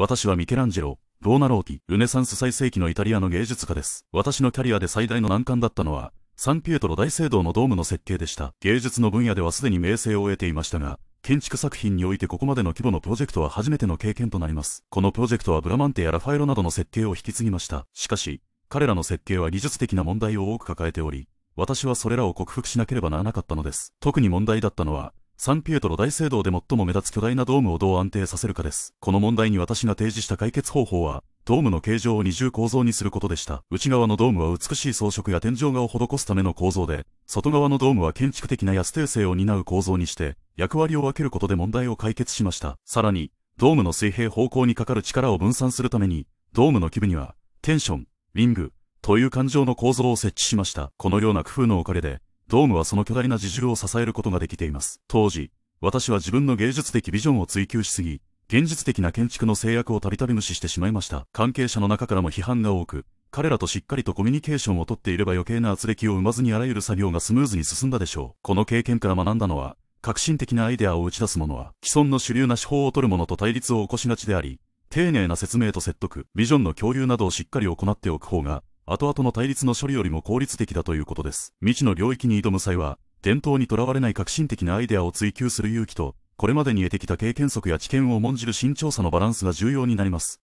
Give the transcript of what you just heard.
私はミケランジェロ、ローナ・ローキ、ルネサンス最盛期のイタリアの芸術家です。私のキャリアで最大の難関だったのは、サンピエトロ大聖堂のドームの設計でした。芸術の分野ではすでに名声を得ていましたが、建築作品においてここまでの規模のプロジェクトは初めての経験となります。このプロジェクトはブラマンテやラファエロなどの設計を引き継ぎました。しかし、彼らの設計は技術的な問題を多く抱えており、私はそれらを克服しなければならなかったのです。特に問題だったのは、サンピエトロ大聖堂で最も目立つ巨大なドームをどう安定させるかです。この問題に私が提示した解決方法は、ドームの形状を二重構造にすることでした。内側のドームは美しい装飾や天井画を施すための構造で、外側のドームは建築的な安定性を担う構造にして、役割を分けることで問題を解決しました。さらに、ドームの水平方向にかかる力を分散するために、ドームの基部には、テンション、ウィング、という感情の構造を設置しました。このような工夫のおかげで、ドームはその巨大な自重を支えることができています。当時、私は自分の芸術的ビジョンを追求しすぎ、現実的な建築の制約をたびたび無視してしまいました。関係者の中からも批判が多く、彼らとしっかりとコミュニケーションをとっていれば余計な圧力を生まずにあらゆる作業がスムーズに進んだでしょう。この経験から学んだのは、革新的なアイデアを打ち出す者は、既存の主流な手法を取る者と対立を起こしがちであり、丁寧な説明と説得、ビジョンの共有などをしっかり行っておく方が、後々の対立の処理よりも効率的だということです。未知の領域に挑む際は、伝統にとらわれない革新的なアイデアを追求する勇気と、これまでに得てきた経験則や知見を重んじる慎重さのバランスが重要になります。